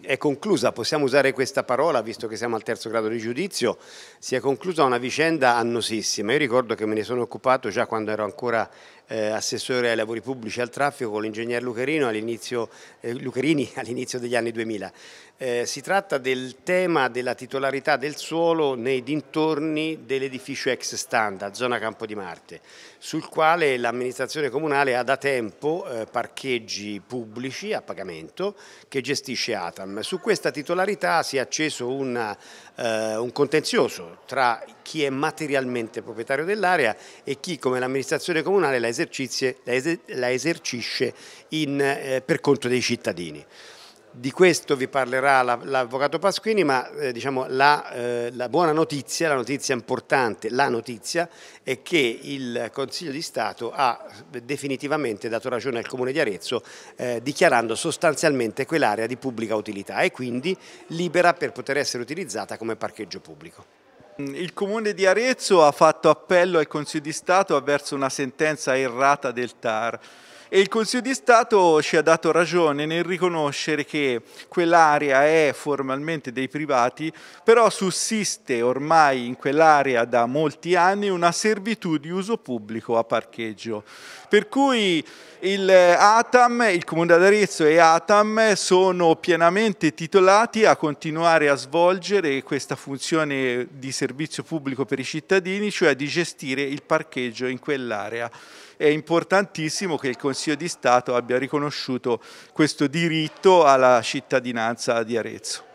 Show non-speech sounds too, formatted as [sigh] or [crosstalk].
È conclusa, possiamo usare questa parola, visto che siamo al terzo grado di giudizio, si è conclusa una vicenda annosissima. Io ricordo che me ne sono occupato già quando ero ancora eh, assessore ai lavori pubblici e al traffico con l'ingegner eh, Lucherini [laughs] all'inizio degli anni 2000. Eh, si tratta del tema della titolarità del suolo nei dintorni dell'edificio ex standa, zona Campo di Marte, sul quale l'amministrazione comunale ha da tempo eh, parcheggi pubblici a pagamento che gestisce ATAM. Su questa titolarità si è acceso una, un contenzioso tra chi è materialmente proprietario dell'area e chi come l'amministrazione comunale la esercita la, esercisce in, eh, per conto dei cittadini. Di questo vi parlerà l'avvocato Pasquini, ma eh, diciamo, la, eh, la, buona notizia, la notizia importante, la notizia è che il Consiglio di Stato ha definitivamente dato ragione al Comune di Arezzo eh, dichiarando sostanzialmente quell'area di pubblica utilità e quindi libera per poter essere utilizzata come parcheggio pubblico. Mm, il Comune di Arezzo ha fatto appello al Consiglio di Stato avverso una sentenza errata del TAR e il Consiglio di Stato ci ha dato ragione nel riconoscere che quell'area è formalmente dei privati, però sussiste ormai in quell'area da molti anni una servitù di uso pubblico a parcheggio. Per cui il ATAM, il Comune d'Arezzo e ATAM sono pienamente titolati a continuare a svolgere questa funzione di servizio pubblico per i cittadini, cioè di gestire il parcheggio in quell'area. È importantissimo che il Consiglio Consiglio di Stato abbia riconosciuto questo diritto alla cittadinanza di Arezzo.